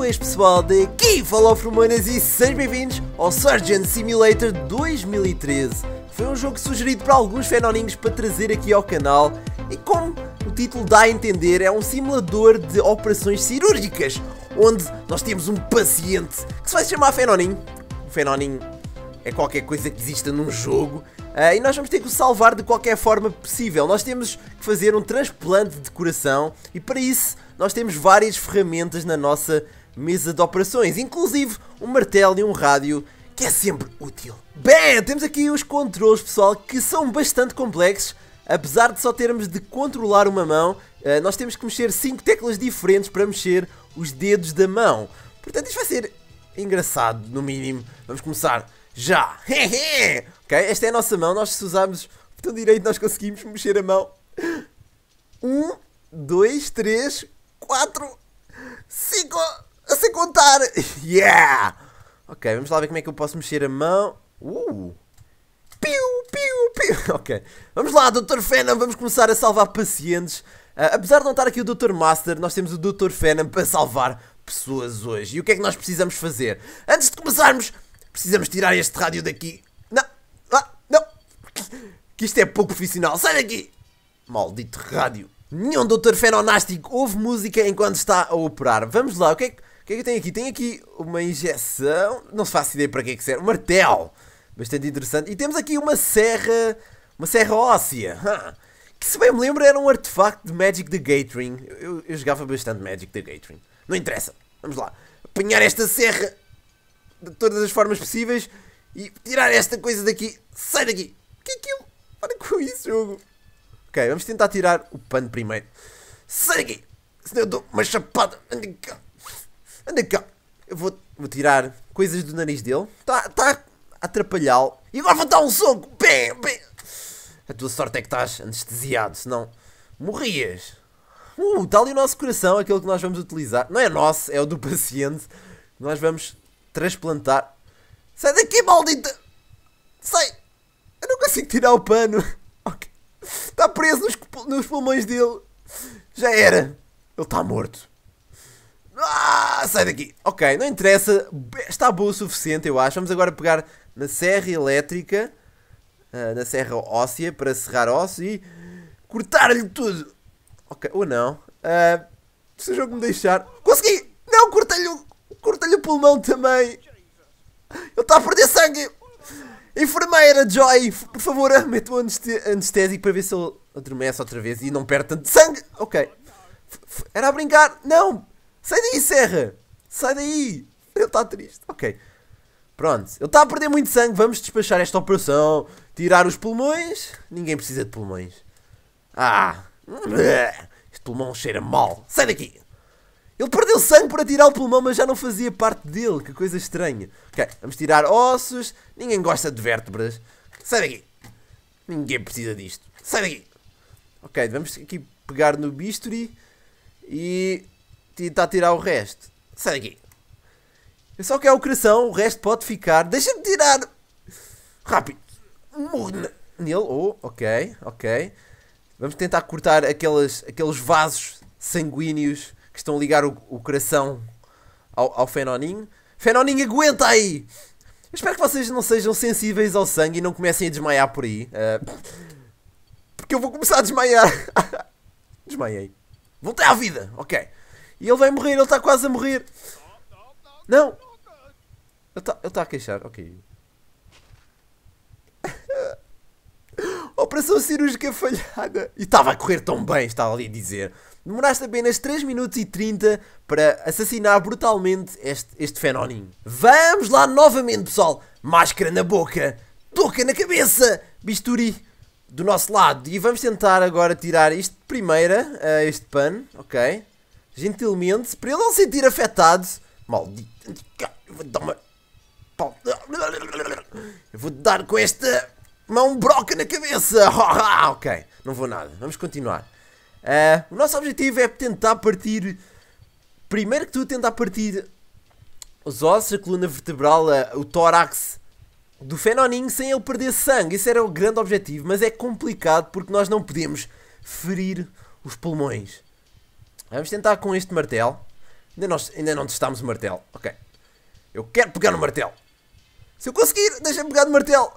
Boas pessoal, daqui falou Formonas e sejam bem-vindos ao Surgeon Simulator 2013 Foi um jogo sugerido para alguns fenoninhos para trazer aqui ao canal E como o título dá a entender, é um simulador de operações cirúrgicas Onde nós temos um paciente que se vai chamar Fenoninho O Fenoninho é qualquer coisa que exista num jogo Uh, e nós vamos ter que o salvar de qualquer forma possível. Nós temos que fazer um transplante de coração e para isso nós temos várias ferramentas na nossa mesa de operações, inclusive um martelo e um rádio, que é sempre útil. Bem, temos aqui os controles, pessoal, que são bastante complexos, apesar de só termos de controlar uma mão, eh, nós temos que mexer 5 teclas diferentes para mexer os dedos da mão. Portanto, isto vai ser engraçado, no mínimo. Vamos começar já! ok, esta é a nossa mão, nós se usarmos o botão direito nós conseguimos mexer a mão. 1, 2, 3, 4, 5 sem contar! Yeah! Ok, vamos lá ver como é que eu posso mexer a mão. Uh! Piu, piu, piu! Ok, vamos lá, Dr. Fenham, vamos começar a salvar pacientes. Uh, apesar de não estar aqui o Dr. Master, nós temos o Dr. Fenham para salvar pessoas hoje. E o que é que nós precisamos fazer? Antes de começarmos, precisamos tirar este rádio daqui. Não! Ah, não! Que isto é pouco profissional. Sai daqui! Maldito rádio. Nenhum doutor fenonástico ouve música enquanto está a operar. Vamos lá, o que é que que é que tem aqui? Tem aqui uma injeção. Não se faz ideia para que é que serve. Um martelo. Bastante interessante. E temos aqui uma serra. Uma serra óssea. Huh. Que se bem me lembro era um artefacto de Magic the Gathering. Eu, eu, jogava bastante Magic the Gathering. Não interessa. Vamos lá. Apanhar esta serra de todas as formas possíveis e tirar esta coisa daqui. Sai daqui. O que é eu. Para com isso, jogo. Ok, vamos tentar tirar o pano primeiro. Sai daqui. Senão eu dou uma chapada. Anda cá. Eu vou, vou tirar coisas do nariz dele. Está tá a atrapalhá-lo. E agora vou dar um soco. Bem, bem. A tua sorte é que estás anestesiado, senão morrias. Uh, está ali o nosso coração, aquele que nós vamos utilizar. Não é nosso, é o do paciente. Nós vamos transplantar. Sai daqui, maldita! Sai! Eu não consigo tirar o pano. Okay. Está preso nos, nos pulmões dele. Já era. Ele está morto. Ah, sai daqui. Ok, não interessa. Está boa o suficiente, eu acho. Vamos agora pegar na serra elétrica, ah, na serra óssea, para serrar osso e cortar-lhe tudo. Ok, ou não. Uh, se o jogo me deixar... Consegui! Não, cortei-lhe cortei o pulmão também. Ele está a perder sangue. Enfermeira, Joy, por favor, mete um anestésico para ver se ele adormece outra vez e não perde tanto sangue. Ok. F era a brincar. Não, Sai daí, Serra! Sai daí! Ele está triste. Ok. Pronto. Ele está a perder muito sangue. Vamos despachar esta operação. Tirar os pulmões. Ninguém precisa de pulmões. Ah! Este pulmão cheira mal. Sai daqui! Ele perdeu sangue para tirar o pulmão, mas já não fazia parte dele. Que coisa estranha. Ok, vamos tirar ossos. Ninguém gosta de vértebras. Sai daqui. Ninguém precisa disto. Sai daqui. Ok, vamos aqui pegar no bisturi. E está a tirar o resto. Sai daqui. Eu só quero o coração, o resto pode ficar. Deixa-me tirar. Rápido. Morre nele. Oh, ok, ok. Vamos tentar cortar aqueles, aqueles vasos sanguíneos que estão a ligar o, o coração ao, ao Fenoninho. Fenoninho, aguenta aí! Eu espero que vocês não sejam sensíveis ao sangue e não comecem a desmaiar por aí. Uh, porque eu vou começar a desmaiar. Desmaiei. Voltei à vida, ok. E ele vai morrer, ele está quase a morrer. Não! Ele está tá a queixar, ok. Operação cirúrgica falhada. E estava a correr tão bem, estava ali a dizer. Demoraste apenas 3 minutos e 30 para assassinar brutalmente este, este fenoninho. Vamos lá novamente, pessoal. Máscara na boca, touca na cabeça, bisturi do nosso lado. E vamos tentar agora tirar isto de primeira, uh, este pano, ok? gentilmente, para ele não se sentir afetado. Maldito. Eu vou dar uma. Eu vou dar com esta mão broca na cabeça. ok, não vou nada. Vamos continuar. Uh, o nosso objetivo é tentar partir. Primeiro que tudo, tentar partir os ossos, a coluna vertebral, o tórax do fenoninho sem ele perder sangue. Isso era o grande objetivo, mas é complicado porque nós não podemos ferir os pulmões. Vamos tentar com este martelo. Ainda, nós, ainda não testámos o martelo. Ok. Eu quero pegar no martelo. Se eu conseguir, deixa-me pegar no martelo.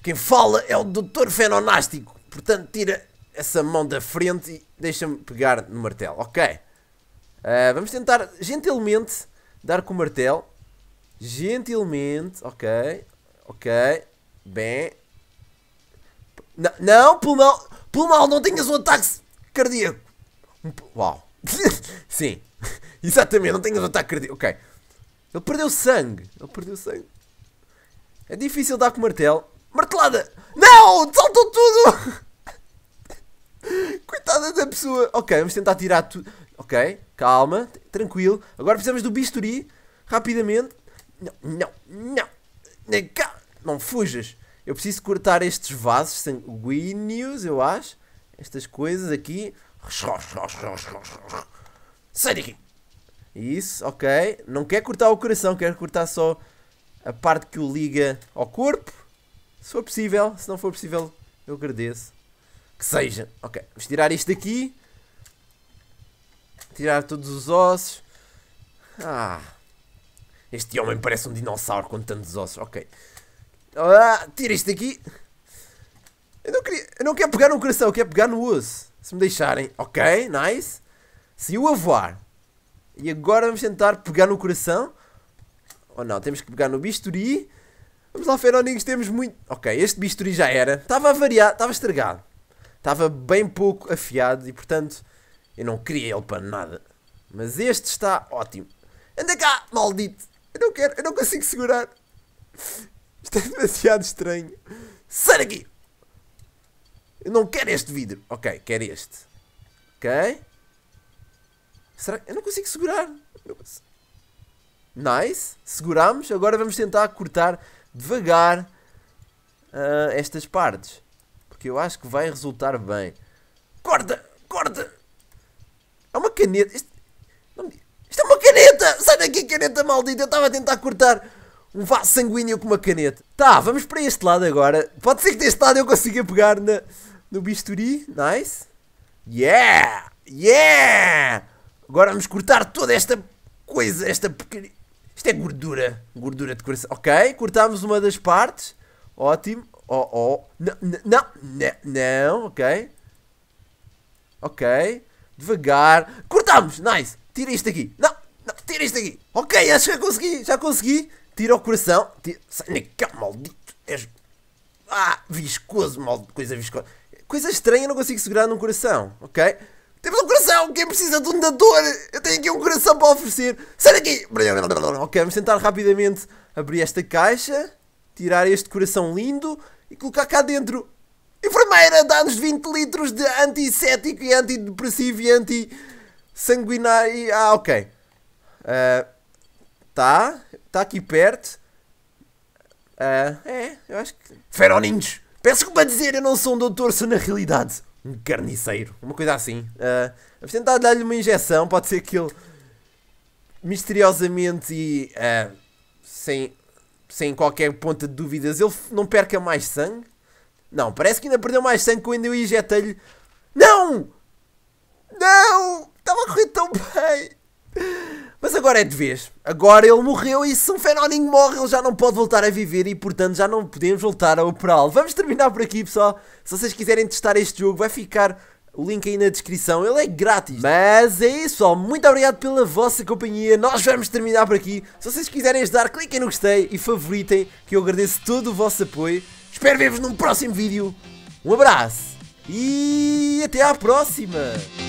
Quem fala é o Dr. Fenonástico. Portanto, tira essa mão da frente e deixa-me pegar no martelo. Ok. Uh, vamos tentar gentilmente dar com o martelo. Gentilmente. Ok. Ok. Bem. não, pulmão. Pulmão, não tenhas um ataque cardíaco. Uau. Sim, exatamente, não tenho a cardíaco. Tá, ok. Ele perdeu sangue. Ele perdeu sangue. É difícil dar com martelo. Martelada! Não! Saltou tudo! Coitada da pessoa. Ok, vamos tentar tirar tudo. Ok, calma, tranquilo. Agora precisamos do bisturi. Rapidamente. Não, não, não. Não fujas. Eu preciso cortar estes vasos sanguíneos, eu acho. Estas coisas aqui. Sai daqui! Isso, ok. Não quer cortar o coração, quer cortar só a parte que o liga ao corpo. Se for possível, se não for possível, eu agradeço. Que seja. Ok, vamos tirar isto daqui. Tirar todos os ossos. Ah. Este homem parece um dinossauro com tantos ossos. Ok. Ah, tira isto daqui. Eu não, queria, eu não quero pegar no coração, eu quero pegar no osso. Se me deixarem, ok, nice. Saiu a voar. E agora vamos tentar pegar no coração. Ou oh, não, temos que pegar no bisturi. Vamos lá, Feronigos, temos muito... Ok, este bisturi já era. Estava variado, estava estragado. Estava bem pouco afiado e, portanto, eu não queria ele para nada. Mas este está ótimo. Anda cá, maldito. Eu não quero, eu não consigo segurar. Isto é demasiado estranho. Sai daqui! Eu não quero este vidro. Ok, quero este. Ok. Será que... Eu não consigo segurar. Nice. Seguramos. Agora vamos tentar cortar devagar uh, estas partes. Porque eu acho que vai resultar bem. Corta! Corta! É uma caneta. Isto, Isto é uma caneta! Sai daqui, caneta maldita! Eu estava a tentar cortar um vaso sanguíneo com uma caneta. Tá, vamos para este lado agora. Pode ser que deste lado eu consiga pegar na no bisturi. Nice. Yeah! Yeah! Agora vamos cortar toda esta coisa, esta pequena... Isto é gordura. Gordura de coração. Ok, cortámos uma das partes. Ótimo. Oh, oh. Não, não, não, não. ok. Ok. Devagar. Cortámos! Nice! Tira isto aqui. Não, não, tira isto aqui. Ok, acho que já consegui, já consegui. Tira o coração. Tira. Sai daqui, maldito. És... Ah, viscoso, maldito. Coisa viscosa. Coisa estranha, não consigo segurar num coração, ok? Temos um coração, quem precisa de um dador? Eu tenho aqui um coração para oferecer. Sai daqui! Ok, vamos tentar rapidamente abrir esta caixa, tirar este coração lindo e colocar cá dentro. Enfermeira, dá-nos 20 litros de antisséptico e antidepressivo e anti-sanguinário. Ah, ok. Uh, tá, tá aqui perto. Uh, é, eu acho que. Feroninhos! Peço desculpa dizer, eu não sou um doutor, sou na realidade um carniceiro, uma coisa assim. Uh, vamos tentar dar-lhe uma injeção, pode ser que ele misteriosamente e uh, sem, sem qualquer ponta de dúvidas, ele não perca mais sangue. Não, parece que ainda perdeu mais sangue quando eu injetei-lhe. Não! Não! Estava a correr tão bem! Mas agora é de vez. Agora ele morreu e se um fenómeno morre, ele já não pode voltar a viver e portanto já não podemos voltar a operá-lo. Vamos terminar por aqui, pessoal. Se vocês quiserem testar este jogo, vai ficar o link aí na descrição. Ele é grátis. Mas é isso, pessoal. Muito obrigado pela vossa companhia. Nós vamos terminar por aqui. Se vocês quiserem ajudar, cliquem no gostei e favoritem, que eu agradeço todo o vosso apoio. Espero ver-vos num próximo vídeo. Um abraço e até à próxima!